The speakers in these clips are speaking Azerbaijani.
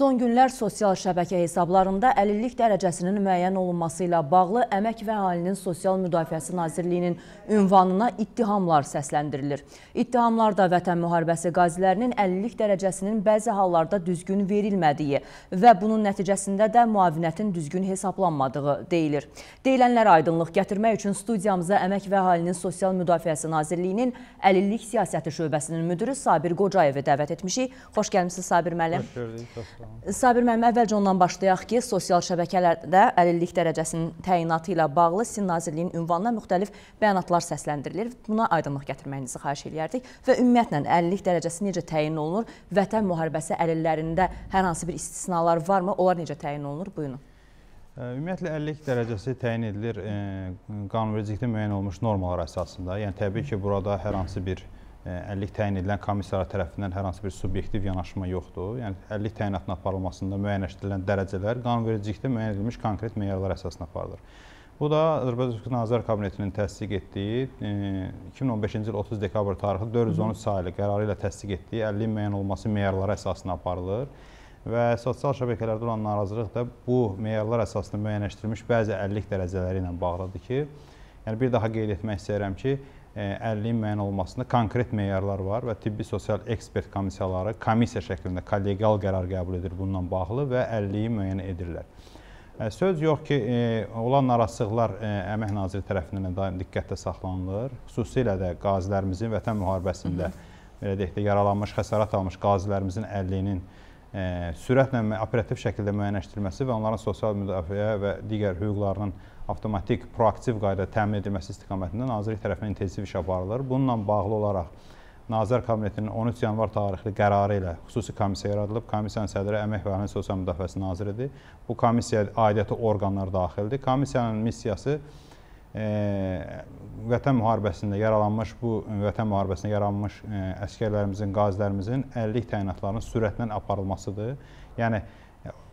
Son günlər sosial şəbəkə hesablarında əlillik dərəcəsinin müəyyən olunması ilə bağlı Əmək və Əhalinin Sosial Müdafiəsi Nazirliyinin ünvanına ittihamlar səsləndirilir. İttihamlarda Vətən Müharibəsi qazilərinin əlillik dərəcəsinin bəzi hallarda düzgün verilmədiyi və bunun nəticəsində də müavinətin düzgün hesablanmadığı deyilir. Deyilənlərə aydınlıq gətirmək üçün studiyamıza Əmək və Əhalinin Sosial Müdafiəsi Nazirliyinin Əlillik Siyasəti Şöbəsinin müdürü Sabir Qocayevi dəvət etmişik. Xoş gəlmişsiniz Sabir müəllim. Xoş gördük. Sabir müəllim, əvvəlcə ondan başlayaq ki, sosial şəbəkələrdə əlillik dərəcəsinin təyinatı ilə bağlı Sin Nazirliyinin ünvanına müxtəlif bəyanatlar səsləndirilir. Buna aydınlıq gətirməyinizi xahiş edərdik və ümumiyyətlə əlillik dərəcəsi necə təyin olunur? Vətən müharibəsi əlillərində hər hansı bir istisnalar varmı? Onlar necə təyin olunur? Buyurun. Ümumiyyətlə əlillik dərəcəsi təyin edilir qanunvericilikdə müəyyən olmuş normalar əsasında. Yəni təbii ki, burada hər hansı bir e, əllik təyin edilən komissiyalar tərəfindən hər hansı bir subyektiv yanaşma yoxdur. Yəni əllik təyinatının aparılmasında müəyyənləşdirilən dərəcələr qanunvericilikdə müəyyən edilmiş konkret meyarlar əsasına aparılır. Bu da Azərbaycan Respublikası Nazirlər Kabinetinin təsdiq etdiyi 2015-ci e, il 30 dekabr tarixi 413 saylı qərarı ilə təsdiq etdiyi 50 müəyyən olması meyarları əsasına aparılır və sosial şəbəkələrdə olan narazılıq da bu meyarlar əsasında müəyyənləşdirilmiş bəzi əllik dərəcələri ilə bağlıdır ki, yəni bir daha qeyd etmək istəyirəm ki, E, əlilliyin müəyyən olunmasında konkret meyarlar var və tibbi sosial ekspert komissiyaları komissiya şəklində kollegial qərar qəbul edir bununla bağlı və əlilliyi müəyyən edirlər. E, söz yox ki, e, olan narazılıqlar Əmək Naziri tərəfindən daim diqqətdə saxlanılır. Xüsusilə də qazilərimizin vətən müharibəsində belə deyək də yaralanmış, xəsarət almış qazilərimizin əlliyinin sürətlə operativ şəkildə müəyyənləşdirilməsi və onların sosial müdafiə və digər hüquqlarının avtomatik proaktiv qaydada təmin edilməsi istiqamətində nazirlik tərəfindən intensiv iş aparılır. Bununla bağlı olaraq Nazir Kabinetinin 13 yanvar tarixli qərarı ilə xüsusi komissiya yaradılıb. Komissiyanın sədri Əmək və Əhalinin Sosial Müdafiəsi naziridir. Bu komissiyaya aidiyyəti orqanlar daxildir. Komissiyanın missiyası e, vətən müharibəsində yaralanmış, bu vətən müharibəsində yaralanmış e, əskərlərimizin, qazilərimizin əllik təyinatlarının sürətlə aparılmasıdır. Yəni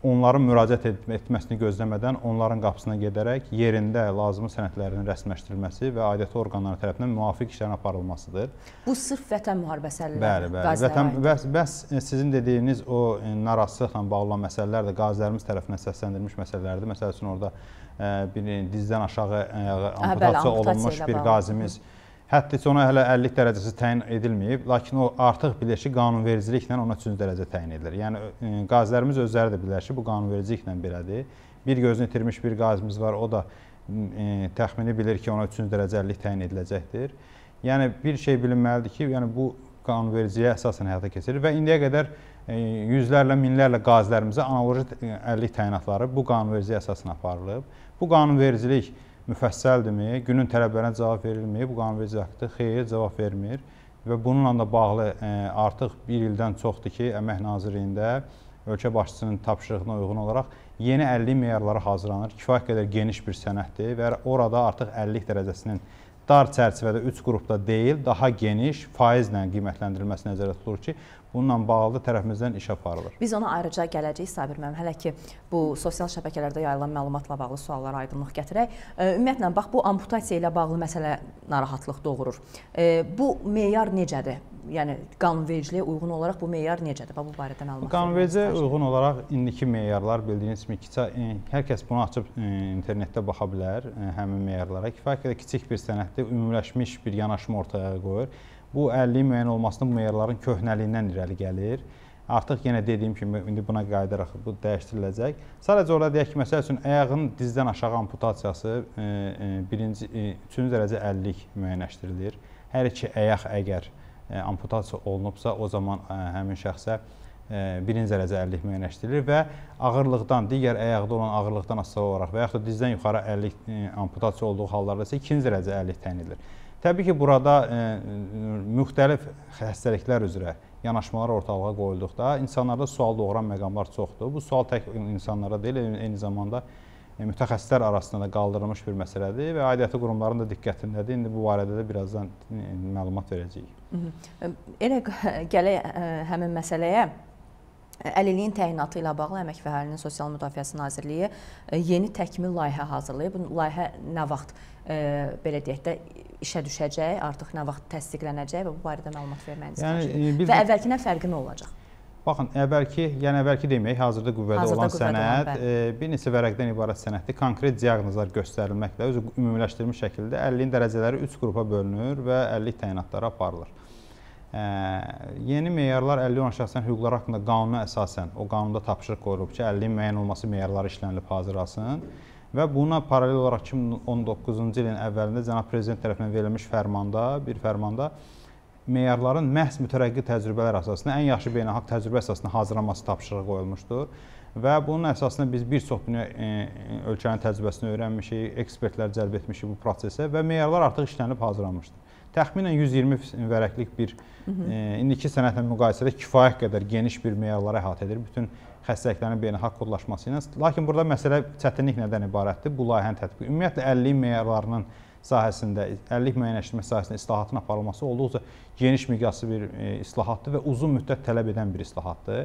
onların müraciət etməsini gözləmədən onların qapısına gedərək yerində lazımi sənədlərin rəsmiləşdirilməsi və aidiyyəti orqanları tərəfindən müvafiq işlərin aparılmasıdır. Bu sırf vətən müharibəsi əllərində. Bəli, bəli. Vətən bəs, bəs e, sizin dediyiniz o e, narazılıqla bağlı olan məsələlər də qazilərimiz tərəfindən səsləndirilmiş məsələlərdir. Məsəl üçün orada e, bir dizdən aşağı hə, amputasiya olunmuş bir qazimiz Hı -hı Hətta heç ona hələ 50 dərəcəsi təyin edilməyib, lakin o artıq bilir ki, qanunvericiliklə ona 3-cü dərəcə təyin edilir. Yəni e, qazilərimiz özləri də bilər ki, bu qanunvericiliklə belədir. Bir gözünü itirmiş bir qazimiz var, o da ə, e, təxmini bilir ki, ona 3-cü dərəcəlik təyin ediləcəkdir. Yəni bir şey bilinməlidir ki, yəni bu qanunvericiliyə əsasən həyata keçirilir və indiyə qədər ə, e, yüzlərlə, minlərlə qazilərimizə analoji əlillik təyinatları bu qanunvericiliyə əsasən aparılıb. Bu qanunvericilik müfəssəldirmi? Günün tələblərinə cavab verilmi? Bu qanunverici aktı? Xeyr, cavab vermir. Və bununla da bağlı ə, e, artıq bir ildən çoxdur ki, Əmək Nazirliyində ölkə başçısının tapşırığına uyğun olaraq yeni 50 meyarları hazırlanır. Kifayət qədər geniş bir sənəddir və orada artıq 50 dərəcəsinin dar çərçivədə 3 qrupda deyil, daha geniş faizlə qiymətləndirilməsi nəzərdə tutulur ki, Bununla bağlı tərəfimizdən iş aparılır. Biz ona ayrıca gələcəyik Sabir müəllim. Hələ ki bu sosial şəbəkələrdə yayılan məlumatla bağlı suallara aydınlıq gətirək. Ümumiyyətlə bax bu amputasiya ilə bağlı məsələ narahatlıq doğurur. Bu meyar necədir? Yəni qanunvericiliyə uyğun olaraq bu meyar necədir? Bax bu barədə məlumat. Qanunvericiliyə uyğun olaraq indiki meyarlar bildiyiniz kimi kiçik hər kəs bunu açıb internetdə baxa bilər həmin meyarlara. Kifayət qədər kiçik bir sənəddə ümumiləşmiş bir yanaşma ortaya qoyur Bu əlilliyin müəyyən olmasının meyarların köhnəliyindən irəli gəlir. Artıq yenə dediyim kimi indi buna qayıdaraq bu dəyişdiriləcək. Sadəcə orada deyək ki, məsəl üçün ayağın dizdən aşağı amputasiyası 1-ci e, e, 3-cü e, dərəcə əlillik müəyyənləşdirilir. Hər iki ayaq əgər amputasiya olunubsa, o zaman həmin şəxsə birinci dərəcə əlillik müəyyənləşdirilir və ağırlıqdan, digər əyaqda olan ağırlıqdan asılı olaraq və yaxud da dizdən yuxarı əlillik amputasiya olduğu hallarda isə ikinci dərəcə əlillik təyin edilir. Təbii ki, burada ə, e, e, müxtəlif xəstəliklər üzrə yanaşmalar ortalığa qoyulduqda insanlarda sual doğuran məqamlar çoxdur. Bu sual tək insanlara deyil, eyni zamanda e, mütəxəssislər arasında da qaldırılmış bir məsələdir və aidiyyəti qurumların da diqqətindədir. İndi bu barədə də birazdan məlumat verəcəyik. Elə gələk həmin məsələyə. Əlilliyin təyinatı ilə bağlı Əmək və Əhalinin Sosial Müdafiəsi Nazirliyi e, yeni təkmil layihə hazırlayıb. Bu layihə nə vaxt e, belə deyək də işə düşəcək, artıq nə vaxt təsdiqlənəcək və bu barədə məlumat verməyinizi yəni, xahiş e, edirik. Və əvvəlkindən fərqi nə olacaq? Baxın, əvvəlki, yəni əvvəlki demək, hazırda qüvvədə hazırda olan qüvvədə sənəd olan, e, bir neçə vərəqdən ibarət sənəddir. Konkret diaqnozlar göstərilməklə özü ümumiləşdirilmiş şəkildə 50-nin dərəcələri 3 qrupa bölünür və 50 təyinatları aparılır. Yeni meyarlar 50 olan şəxsən hüquqları haqqında qanuna əsasən, o qanunda tapışırıq qoyulub ki, 50-nin müəyyən olması meyarları işlənilib hazırlasın və buna paralel olaraq 2019-cu ilin əvvəlində cənab prezident tərəfindən verilmiş fərmanda, bir fərmanda meyarların məhz mütərəqqi təcrübələr əsasında ən yaxşı beynəlxalq təcrübə əsasında hazırlanması tapşırığı qoyulmuşdur. Və bunun əsasında biz bir çox dünya e, ölkənin təcrübəsini öyrənmişik, ekspertlər cəlb etmişik bu prosesə və meyarlar artıq işlənib hazırlanmışdır təxminən 120 vərəqlik bir e, indiki sənədlə müqayisədə kifayət qədər geniş bir meyarlara əhatə edir. Bütün xəstəliklərin beynəlxalq kodlaşması ilə. Lakin burada məsələ çətinlik nədən ibarətdir? Bu layihənin tətbiqi. Ümumiyyətlə 50 meyarlarının sahəsində, 50 müəyyənləşdirmə sahəsində islahatın aparılması olduqca geniş miqyaslı bir e, islahatdır və uzun müddət tələb edən bir islahatdır.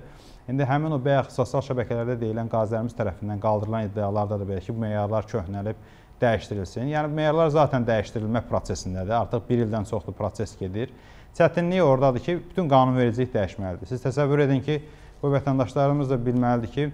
İndi həmin o bayaq sosial şəbəkələrdə deyilən qazilərimiz tərəfindən qaldırılan iddialarda da belə ki, bu meyarlar köhnəlib, dəyişdirilsin. Yəni meyarlar zaten dəyişdirilmə prosesindədir. Artıq 1 ildən çoxdur proses gedir. Çətinlik ordadır ki, bütün qanunvericilik dəyişməlidir. Siz təsəvvür edin ki, bu vətəndaşlarımız da bilməlidir ki,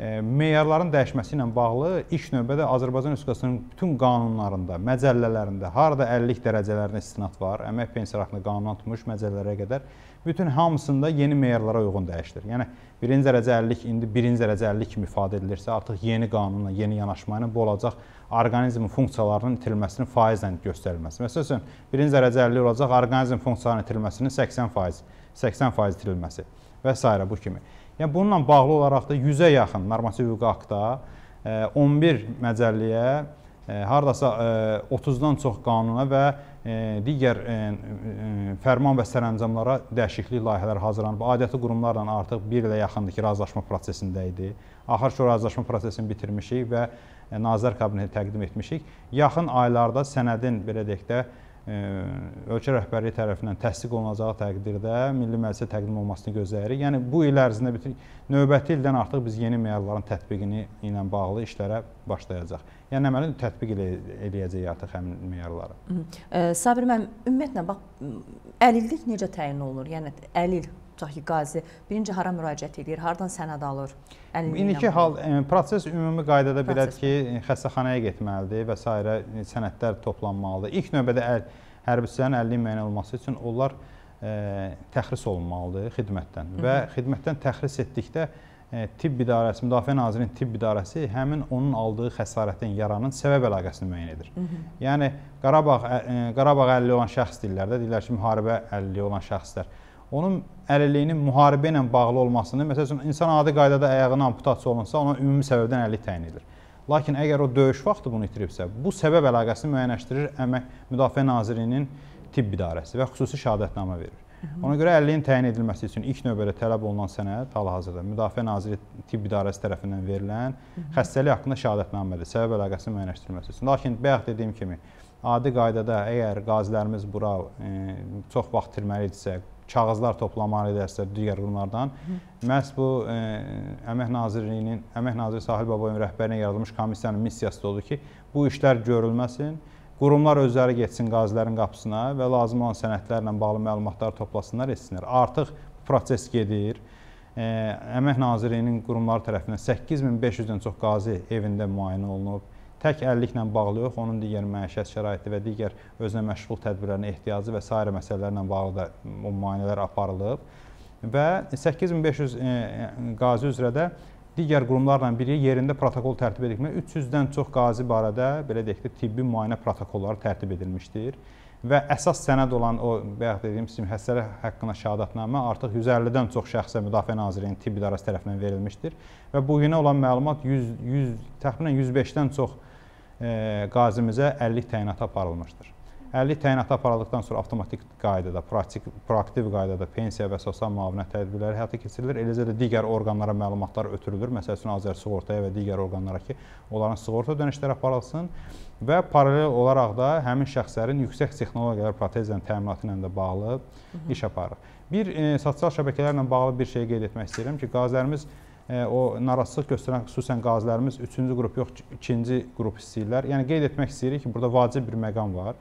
e, meyarların dəyişməsi ilə bağlı ilk növbədə Azərbaycan Respublikasının bütün qanunlarında, məcəllələrində, harada 50 dərəcələrinə istinad var, əmək pensiyası haqqında qanundan tutmuş məcəllələrə qədər bütün hamısında yeni meyarlara uyğun dəyişdir. Yəni 1-ci dərəcə 50 indi 1-ci dərəcə 50 kimi ifadə edilirsə, artıq yeni qanunla, yeni yanaşma ilə bu olacaq orqanizmin funksiyalarının itilməsinin faizlə göstərilməsi. Məsələn, birinci dərəcə əlillik olacaq orqanizm funksiyalarının itilməsinin 80%, 80% itilməsi və s. bu kimi. Yəni bununla bağlı olaraq da 100-ə yaxın normativ hüquqi aktda 11 e, məcəlləyə e, hardasa 30-dan e, çox qanuna və digər fərman və sərəncamlara dəyişiklik layihələri hazırlanıb. Adiyyəti qurumlarla artıq bir ilə yaxındır ki, razılaşma prosesində idi. Axır ki, razılaşma prosesini bitirmişik və E, Nazirlər Kabinetinə təqdim etmişik. Yaxın aylarda sənədin belə deyək də e, ölkə rəhbərliyi tərəfindən təsdiq olunacağı təqdirdə Milli Məclisə təqdim olmasını gözləyirik. Yəni bu il ərzində bütün növbəti ildən artıq biz yeni meyarların tətbiqini ilə bağlı işlərə başlayacağıq. Yəni əməli tətbiq elə eləyəcəyik artıq həmin meyarları. E, Sabir müəllim, ümumiyyətlə bax əlillik necə təyin olunur? Yəni əlil tutaq ki, qazi birinci hara müraciət edir, hardan sənəd alır? İndiki hal e, proses ümumi qaydada belədir ki, e, xəstəxanaya getməlidir və s. E, sənədlər toplanmalıdır. İlk növbədə əl hərbiçilərin əlilliyin müəyyən olması üçün onlar ə, təxris olunmalıdır xidmətdən və xidmətdən təxris etdikdə ə, tibb idarəsi, Müdafiə Nazirinin tibb idarəsi həmin onun aldığı xəsarətin, yaranın səbəb əlaqəsini müəyyən edir. Hı -hı. Yəni Qarabağ ə, Qarabağ əlilliyi olan şəxs deyirlər də, deyirlər ki, müharibə əlilliyi olan şəxslər onun əlilliyinin müharibə ilə bağlı olmasını, məsəl üçün insan adi qaydada ayağına amputasiya olunsa, ona ümumi səbəbdən əlillik təyin edilir. Lakin əgər o döyüş vaxtı bunu itiribsə, bu səbəb əlaqəsini müəyyənləşdirir Əmək Müdafiə Nazirliyinin tibb idarəsi və xüsusi şəhadətnamə verir. Ona görə əlilliyin təyin edilməsi üçün ilk növbədə tələb olunan sənəd hal-hazırda Müdafiə Naziri Tibb İdarəsi tərəfindən verilən xəstəlik haqqında şəhadətnamədir, səbəb əlaqəsini müəyyənləşdirilməsi üçün. Lakin bayaq dediyim kimi, adi qaydada əgər qazilərimiz bura e, çox vaxt itirməli idisə, kağızlar toplamalı edərsə digər qurumlardan. Məhz bu ə, e, Əmək Nazirliyinin, Əmək Naziri Sahil Babayevin rəhbərliyi ilə yaradılmış komissiyanın missiyası da odur ki, bu işlər görülməsin. Qurumlar özləri getsin qazilərin qapısına və lazım olan sənədlərlə bağlı məlumatları toplasınlar, etsinlər. Artıq proses gedir. Ə, e, Əmək Nazirliyinin qurumları tərəfindən 8500-dən çox qazi evində müayinə olunub tək əlliklə bağlı yox, onun digər məişət şəraiti və digər özünə məşğul tədbirlərinə ehtiyacı və sair məsələlərlə bağlı da o müayinələr aparılıb və 8500 e, e, qazi üzrə də digər qurumlarla birgə yerində protokol tərtib edilmiş. 300-dən çox qazi barədə belə deyək də tibbi müayinə protokolları tərtib edilmişdir və əsas sənəd olan o bayaq dediyim sizin həssələ haqqında şəhadətnamə artıq 150-dən çox şəxsə Müdafiə Nazirliyinin tibb idarəsi tərəfindən verilmişdir və bu günə olan məlumat 100 100 təxminən 105-dən çox E, qazimizə 50 təyinatı aparılmışdır. 50 təyinatı aparıldıqdan sonra avtomatik qaydada, praktik, proaktiv qaydada pensiya və sosial müavinət tədbirləri həyata keçirilir. Eləcə də digər orqanlara məlumatlar ötürülür. Məsəl üçün Azər Sığortaya və digər orqanlara ki, onların sığorta dönüşləri aparılsın və paralel olaraq da həmin şəxslərin yüksək texnologiyalar protezlərin təminatı ilə də bağlı Hı -hı. iş aparır. Bir e, sosial şəbəkələrlə bağlı bir şey qeyd etmək istəyirəm ki, qazilərimiz e, E, o narazılıq göstərən xüsusən qazilərimiz üçüncü qrup yox, ikinci qrup istəyirlər. Yəni qeyd etmək istəyirik ki, burada vacib bir məqam var.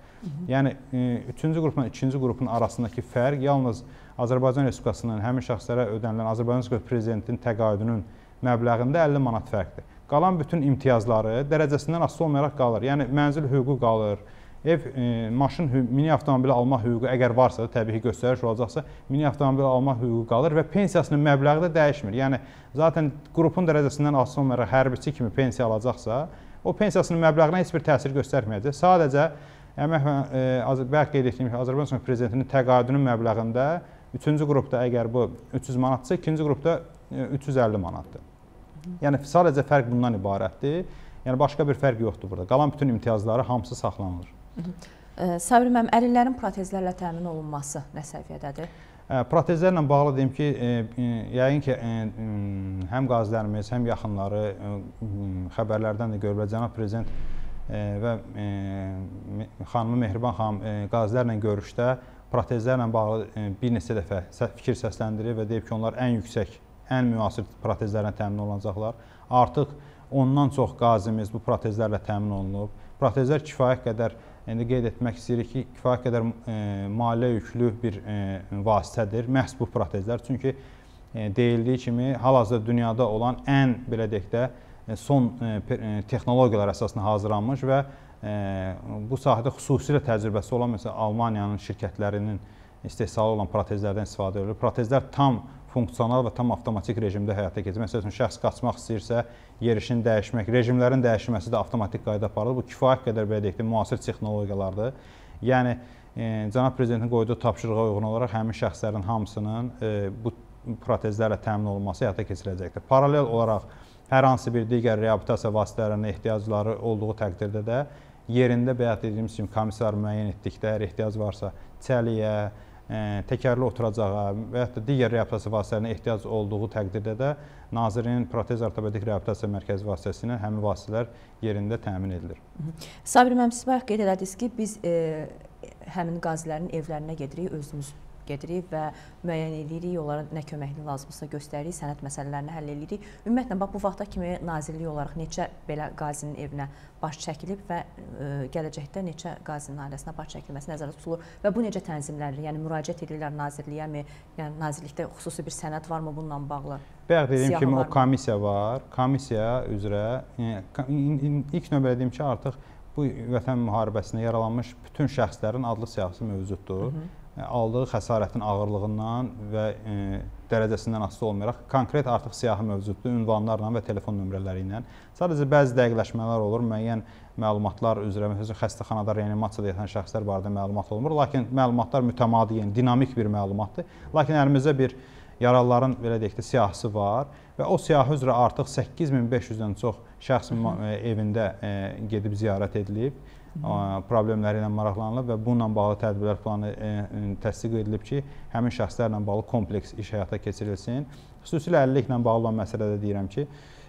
Yəni e, üçüncü qrupla ikinci qrupun arasındakı fərq yalnız Azərbaycan Respublikasının həmin şəxslərə ödənilən Azərbaycan Respublikası prezidentinin təqaüdünün məbləğində 50 manat fərqdir. Qalan bütün imtiyazları dərəcəsindən asılı olmayaraq qalır. Yəni mənzil hüququ qalır, ev e, maşın mini avtomobil alma hüququ əgər varsa, təbii ki, göstəriş olacaqsa, mini avtomobil alma hüququ qalır və pensiyasının məbləği də dəyişmir. Yəni zaten qrupun dərəcəsindən asılı olmayaraq hərbiçi kimi pensiya alacaqsa, o pensiyasının məbləğinə heç bir təsir göstərməyəcək. Sadəcə əmək e, bəlkə qeyd etdiyim kimi Azərbaycan Respublikası prezidentinin təqaüdünün məbləğində 3-cü qrupda əgər bu 300 manatsa, 2-ci qrupda 350 e, manatdır. Yəni sadəcə fərq bundan ibarətdir. Yəni başqa bir fərq yoxdur burada. Qalan bütün imtiyazları hamısı saxlanılır. Sabir müəllim, əlillərin protezlərlə təmin olunması nə səviyyədədir? Protezlərlə bağlı deyim ki, yəqin ki, həm qazilərimiz, həm yaxınları xəbərlərdən də görülür. Cənab Prezident və xanımı Mehriban xanım qazilərlə görüşdə protezlərlə bağlı bir neçə dəfə fikir səsləndirir və deyib ki, onlar ən yüksək, ən müasir protezlərlə təmin olunacaqlar. Artıq ondan çox qazimiz bu protezlərlə təmin olunub. Protezlər kifayət qədər protezlər indi qeyd etmək istəyirik ki, kifayət qədər e, maliyyə yüklü bir e, vasitədir məhz bu protezlər. Çünki e, deyildiyi kimi hal-hazırda dünyada olan ən belə deyək də son texnologiyalar əsasında hazırlanmış və bu sahədə xüsusilə təcrübəsi olan məsələn Almaniyanın şirkətlərinin istehsalı olan protezlərdən istifadə edilir. Protezlər tam funksional və tam avtomatik rejimdə həyata keçir. Məsəl üçün, şəxs qaçmaq istəyirsə, yerişini dəyişmək, rejimlərin dəyişməsi də avtomatik qayda aparılır. Bu kifayət qədər, belə deyək də, müasir texnologiyalardır. Yəni, e, Cənab Prezidentin qoyduğu tapşırığa uyğun olaraq həmin şəxslərin hamısının e, bu protezlərlə təmin olunması həyata keçiriləcəkdir. Paralel olaraq, hər hansı bir digər reabilitasiya vasitələrinə ehtiyacları olduğu təqdirdə də yerində bəyat dediyimiz kimi komissar müəyyən etdikdə, hər ehtiyac varsa, çəliyə, təkərli oturacağa və hətta digər reabilitasiya vasitələrinə ehtiyac olduğu təqdirdə də nazirin protez ortopedik reabilitasiya mərkəzi vasitəsilə həmin vasitələr yerində təmin edilir. Sabir müəllim, siz bayaq qeyd elədiniz ki, biz e, həmin qazilərin evlərinə gedirik özümüz gedirik və müəyyən edirik, onlara nə köməkli lazımdırsa göstəririk, sənəd məsələlərini həll edirik. Ümumiyyətlə bax bu vaxta kimi nazirlik olaraq neçə belə qazinin evinə baş çəkilib və ə, e, gələcəkdə neçə qazinin ailəsinə baş çəkilməsi nəzərdə tutulur və bu necə tənzimlənir? Yəni müraciət edirlər nazirliyəmi? Yəni nazirlikdə xüsusi bir sənəd varmı bununla bağlı? Bayaq dediyim kimi o komissiya var. Komissiya üzrə yəni, ilk növbədə deyim ki, artıq bu vətən müharibəsində yaralanmış bütün şəxslərin adlı siyasi mövcuddur. Hı -hı aldığı xəsarətin ağırlığından və e, dərəcəsindən asılı olmayaraq konkret artıq siyahı mövcuddur, ünvanlarla və telefon nömrələri ilə. Sadəcə bəzi dəqiqləşmələr olur, müəyyən məlumatlar üzrə məsələn xəstəxanada reanimasiyada yatan şəxslər barədə məlumat olmur, lakin məlumatlar mütəmadi, yəni dinamik bir məlumatdır. Lakin əlimizdə bir yaralıların belə deyək də siyahısı var və o siyahı üzrə artıq 8500-dən çox şəxs e, evində e, gedib ziyarət edilib problemləri ilə maraqlanılıb və bununla bağlı tədbirlər planı e, e, təsdiq edilib ki, həmin şəxslərlə bağlı kompleks iş həyata keçirilsin. Xüsusilə əlilliklə bağlı olan məsələdə deyirəm ki,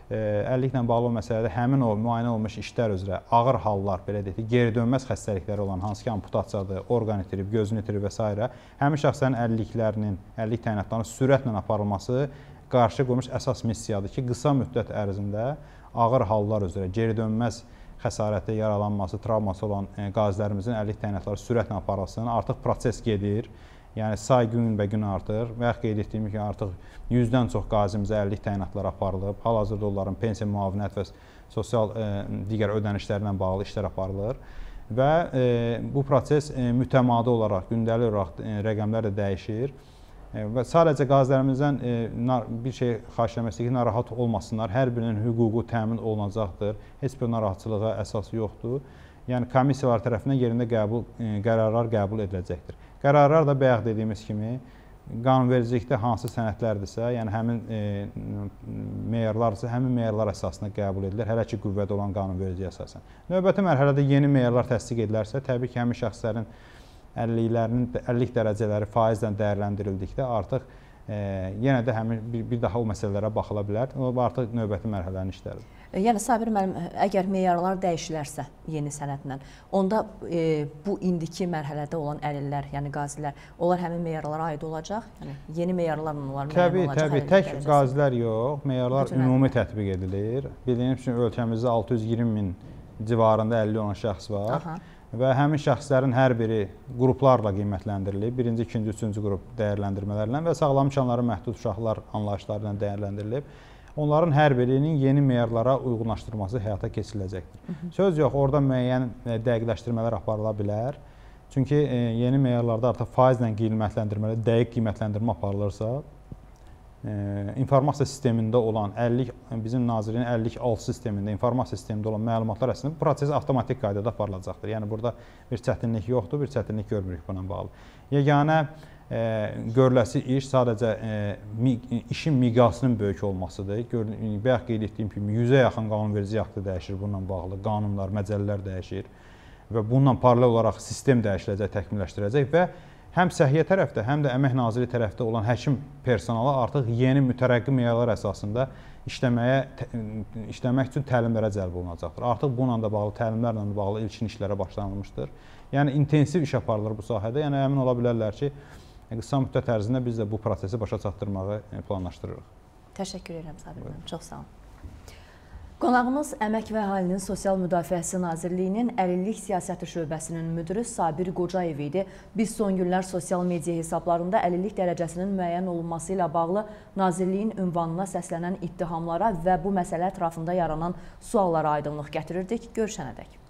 e, əlilliklə bağlı olan məsələdə həmin o müayinə olunmuş işlər üzrə ağır hallar, belə deyək, geri dönməz xəstəlikləri olan hansı ki, amputasiyadır, orqan itirib, gözünü itirib və s. həmin şəxslərin əlilliklərinin, əlillik təyinatlarının sürətlə aparılması qarşı qoymuş əsas missiyadır ki, qısa müddət ərzində ağır hallar üzrə geri dönməz xəstəliklər xəsarəti, yaralanması, travması olan e, qazilərimizin əlillik təyinatları sürətlə aparılsın. Artıq proses gedir. Yəni say günbəgün artır. Bayaq qeyd etdiyim kimi artıq 100-dən çox qazimizə əlillik təyinatları aparılıb. Hal-hazırda onların pensiya müavinət və sosial ə, e, digər ödənişlərlə bağlı işlər aparılır və ə, e, bu proses ə, mütəmadi olaraq gündəlik olaraq ə, rəqəmlər də dəyişir. E, və sadəcə qazilərimizdən e, bir şey xahiş etməsi ki, narahat olmasınlar. Hər birinin hüququ təmin olunacaqdır. Heç bir narahatçılığa əsas yoxdur. Yəni komissiyalar tərəfindən yerində qəbul e, qərarlar qəbul ediləcəkdir. Qərarlar da bayaq dediyimiz kimi qanunvericilikdə hansı sənədlərdirsə, yəni həmin e, meyarlardırsa, həmin meyarlar əsasında qəbul edilir, hələ ki qüvvədə olan qanunvericiliyə əsasən. Növbəti mərhələdə yeni meyarlar təsdiq edilərsə, təbii ki, həmin şəxslərin 50-lərinin 50 dərəcələri faizlə dəyərləndirildikdə artıq e, yenə də həmin bir, bir daha o məsələlərə baxıla bilər. O artıq növbəti mərhələnin işləridir. E, yəni Sabir müəllim, e, əgər meyarlar dəyişilərsə yeni sənədlə, onda e, bu indiki mərhələdə olan əlillər, yəni qazilər, onlar həmin meyarlara aid olacaq? Yəni yeni meyarlarla onlar təbii, müəyyən olacaq? Təbii, təbii, tək qazilər yox, meyarlar Bütün ümumi tətbiq edilir. Bildiyiniz üçün ölkəmizdə 620 min civarında 50 olan şəxs var. Aha və həmin şəxslərin hər biri qruplarla qiymətləndirilib. Birinci, ikinci, üçüncü qrup dəyərləndirmələrlə və sağlam imkanları məhdud uşaqlar anlayışları ilə dəyərləndirilib. Onların hər birinin yeni meyarlara uyğunlaşdırılması həyata keçiriləcəkdir. Söz yox, orada müəyyən e, dəqiqləşdirmələr aparıla bilər. Çünki e, yeni meyarlarda artıq faizlə qiymətləndirmələr, dəqiq qiymətləndirmə aparılırsa, informasiya sistemində olan 50 bizim nazirin 56 sistemində informasiya sistemində olan məlumatlar əslində proses avtomatik qaydada aparılacaqdır. Yəni burada bir çətinlik yoxdur, bir çətinlik görmürük buna bağlı. Yeganə e, görüləsi iş sadəcə e, mi, işin miqyasının böyük olmasıdır. Bayaq qeyd etdiyim kimi 100-ə yaxın qanunverici aktı dəyişir bununla bağlı, qanunlar, məcəllələr dəyişir və bununla paralel olaraq sistem dəyişiləcək, təkmilləşdirəcək və həm səhiyyə tərəfdə, həm də əmək naziri tərəfdə olan həkim personalı artıq yeni mütərəqqi meyarlar əsasında işləməyə işləmək üçün təlimlərə cəlb olunacaqdır. Artıq bununla da bağlı təlimlərlə də bağlı ilkin işlərə başlanılmışdır. Yəni intensiv iş aparılır bu sahədə. Yəni əmin ola bilərlər ki, qısa müddət ərzində biz də bu prosesi başa çatdırmağı planlaşdırırıq. Təşəkkür edirəm Sabir müəllim. Çox sağ olun. Qonağımız Əmək və Əhalinin Sosial Müdafiəsi Nazirliyinin Əlillik Siyasəti Şöbəsinin müdürü Sabir Qocayev idi. Biz son günlər sosial media hesablarında əlillik dərəcəsinin müəyyən olunması ilə bağlı Nazirliyin ünvanına səslənən ittihamlara və bu məsələ ətrafında yaranan suallara aydınlıq gətirirdik. Görüşənədək.